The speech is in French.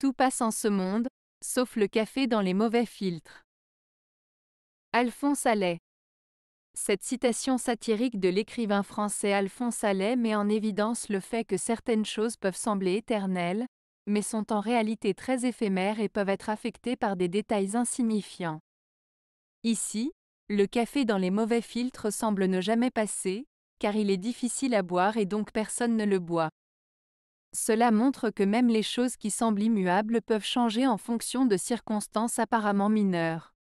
Tout passe en ce monde, sauf le café dans les mauvais filtres. Alphonse Allais Cette citation satirique de l'écrivain français Alphonse Allais met en évidence le fait que certaines choses peuvent sembler éternelles, mais sont en réalité très éphémères et peuvent être affectées par des détails insignifiants. Ici, le café dans les mauvais filtres semble ne jamais passer, car il est difficile à boire et donc personne ne le boit. Cela montre que même les choses qui semblent immuables peuvent changer en fonction de circonstances apparemment mineures.